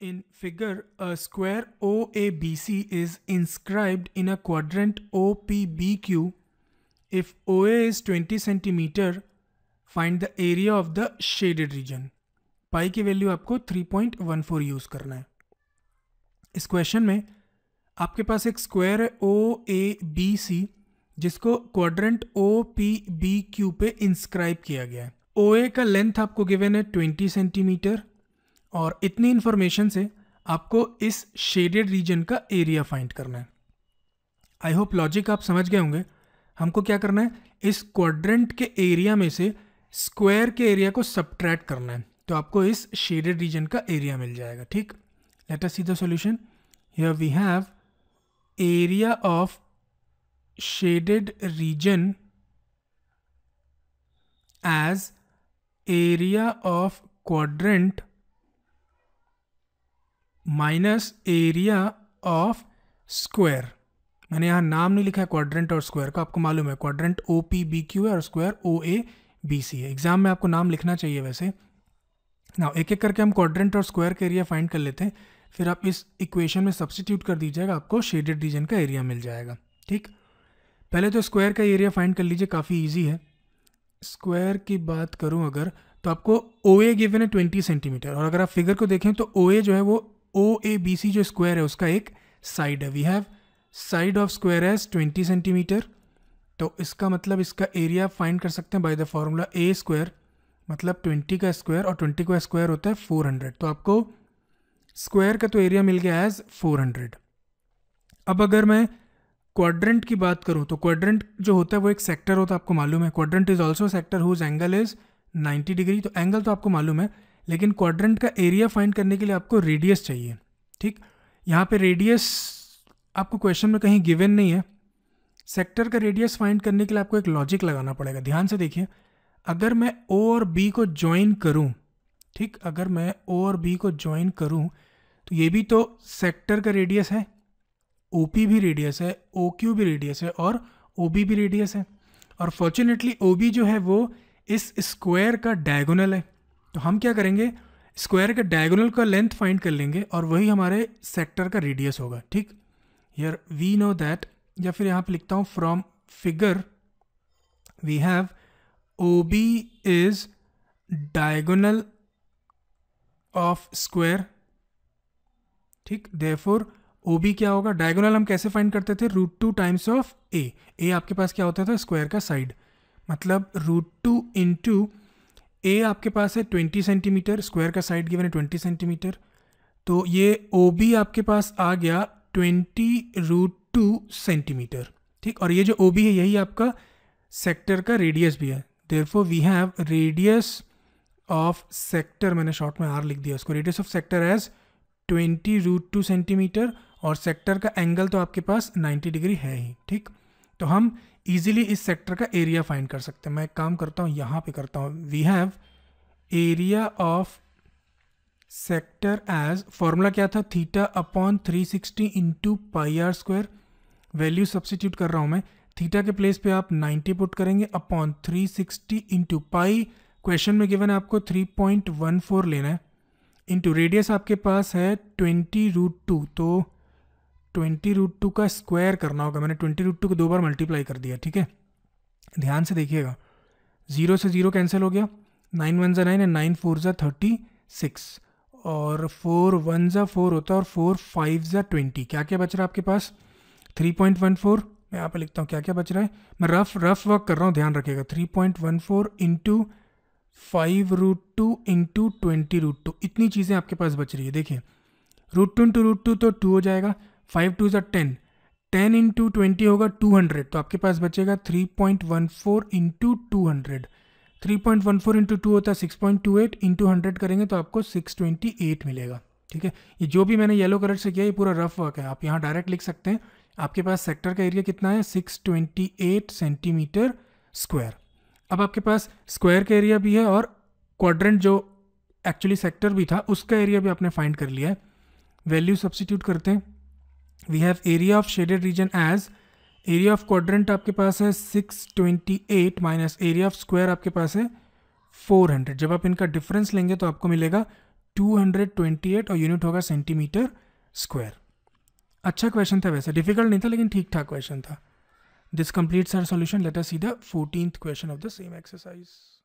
In figure, a square OABC is inscribed in a quadrant OPBQ. If OA is 20 centimeter, find the area of the shaded region pi की value आपको 3.14 use करना है इस question में आपके पास एक square है ओ ए बी सी जिसको quadrant O P B Q पे इंस्क्राइब किया गया है ओ ए का लेंथ आपको गिवन है 20 सेंटीमीटर और इतनी इन्फॉर्मेशन से आपको इस शेडेड रीजन का एरिया फाइंड करना है आई होप लॉजिक आप समझ गए होंगे हमको क्या करना है इस क्वाड्रेंट के एरिया में से स्क्वायर के एरिया को सब्ट्रैक्ट करना है तो आपको इस शेडेड रीजन का एरिया मिल जाएगा ठीक let us see the solution here we have area of shaded region as area of quadrant minus area of square मैंने यहाँ नाम नहीं लिखा है क्वाड्रेंट और स्क्वायर का आपको मालूम है quadrant O P B Q है और स्क्वायर ओ ए बी सी है एग्जाम में आपको नाम लिखना चाहिए वैसे ना एक एक करके हम क्वाड्रेंट और स्क्वायर का एरिया फाइंड कर लेते हैं फिर आप इस इक्वेशन में सब्सटीट्यूट कर दीजिएगा आपको शेडेड रीजन का एरिया मिल जाएगा ठीक पहले तो स्क्वायर का एरिया फाइंड कर लीजिए काफ़ी ईजी है स्क्वायर की बात करूँ अगर तो आपको ओ ए गिवन है ट्वेंटी सेंटीमीटर और अगर आप फिगर को देखें तो ओ ए जो है वो ओ ए बी सी जो स्क्वायर है उसका एक साइड है we have side of square as twenty centimetre तो इसका मतलब इसका एरिया फाइंड कर सकते हैं by the formula A square मतलब ट्वेंटी का स्क्वायर और ट्वेंटी का स्क्वायर होता है फोर हंड्रेड तो आपको स्क्वायर का तो एरिया मिल गया एज फोर हंड्रेड अब अगर मैं क्वाड्रेंट की बात करूँ तो क्वाड्रेंट जो होता है वो एक सेक्टर होता है आपको मालूम है quadrant is also sector whose angle is ninety degree तो एंगल तो आपको मालूम है लेकिन क्वाड्रेंट का एरिया फाइंड करने के लिए आपको रेडियस चाहिए ठीक यहाँ पे रेडियस आपको क्वेश्चन में कहीं गिवन नहीं है सेक्टर का रेडियस फाइंड करने के लिए आपको एक लॉजिक लगाना पड़ेगा ध्यान से देखिए अगर मैं ओ और बी को ज्वाइन करूँ ठीक अगर मैं ओ और बी को ज्वाइन करूँ तो ये भी तो सेक्टर का रेडियस है ओ भी रेडियस है ओ भी रेडियस है और ओ भी रेडियस है और फॉर्चुनेटली ओ जो है वो इस स्क्वायर का डायगोनल है तो हम क्या करेंगे स्क्वायर के डायगोनल का लेंथ फाइंड कर लेंगे और वही हमारे सेक्टर का रेडियस होगा ठीक यार वी नो दैट या फिर यहाँ पे लिखता हूँ from figure we have O B is diagonal of square ठीक देयरफॉर ओ बी क्या होगा डायगोनल हम कैसे फाइंड करते थे root two times of a a आपके पास क्या होता था स्क्वायर का साइड मतलब रूट टू इंटू ए आपके पास है ट्वेंटी सेंटीमीटर स्क्वायर का साइड गिवन है ट्वेंटी सेंटीमीटर तो ये ओ बी आपके पास आ गया ट्वेंटी रूट टू सेंटीमीटर ठीक और ये जो ओ बी है यही आपका सेक्टर का रेडियस भी है therefore we have radius of sector मैंने शॉर्ट में आर लिख दिया उसको radius of sector as twenty root two centimetre और सेक्टर का एंगल तो आपके पास 90 डिग्री है ही ठीक तो हम इजीली इस सेक्टर का एरिया फाइंड कर सकते हैं मैं एक काम करता हूँ यहाँ पे करता हूँ we have area of sector as formula क्या था theta upon 360 sixty into pi r square value substitute कर रहा हूँ मैं थीटा के प्लेस पे आप 90 पुट करेंगे upon 360 sixty into pi question में गिवन है आपको 3.14 लेना है इंटू रेडियस आपके पास है ट्वेंटी रूट टू तो ट्वेंटी रूट टू का स्क्वायर करना होगा मैंने ट्वेंटी रूट टू को दो बार मल्टीप्लाई कर दिया ठीक है ध्यान से देखिएगा ज़ीरो से ज़ीरो कैंसिल हो गया नाइन वन ज़ा नाइन एंड नाइन फोर ज़ा थर्टी सिक्स और फोर वन ज़ा फोर होता है और फोर फाइव ज़ा ट्वेंटी क्या क्या बच रहा है आपके पास थ्री पॉइंट वन फोर मैं यहाँ पर लिखता हूँ क्या क्या बच रहा है मैं रफ रफ वर्क कर रहा हूँ ध्यान रखिएगा three point one four into five root two into twenty root two इतनी चीज़ें आपके पास बच रही है देखिए root two into root two तो टू हो जाएगा फाइव टू ज़ा टेन टेन इंटू ट्वेंटी होगा टू हंड्रेड तो आपके पास बचेगा three point one four into two hundred three point one four into two होता है six point two eight into hundred करेंगे तो आपको सिक्स ट्वेंटी एट मिलेगा ठीक है ये जो भी मैंने येलो कलर से किया ये पूरा रफ वर्क है आप यहाँ डायरेक्ट लिख सकते हैं आपके पास सेक्टर का एरिया कितना है six twenty eight centimetre square अब आपके पास स्क्वायर का एरिया भी है और क्वाड्रेंट जो एक्चुअली सेक्टर भी था उसका एरिया भी आपने फाइंड कर लिया है वैल्यू सब्सिट्यूट करते हैं we have area of shaded region as area of quadrant आपके पास है 628 माइनस एरिया ऑफ स्क्वायर आपके पास है 400 जब आप इनका डिफरेंस लेंगे तो आपको मिलेगा 228 और यूनिट होगा सेंटीमीटर स्क्वायर अच्छा क्वेश्चन था वैसे डिफिकल्ट नहीं था लेकिन ठीक ठाक क्वेश्चन था this completes our solution let us see the fourteen question of the same exercise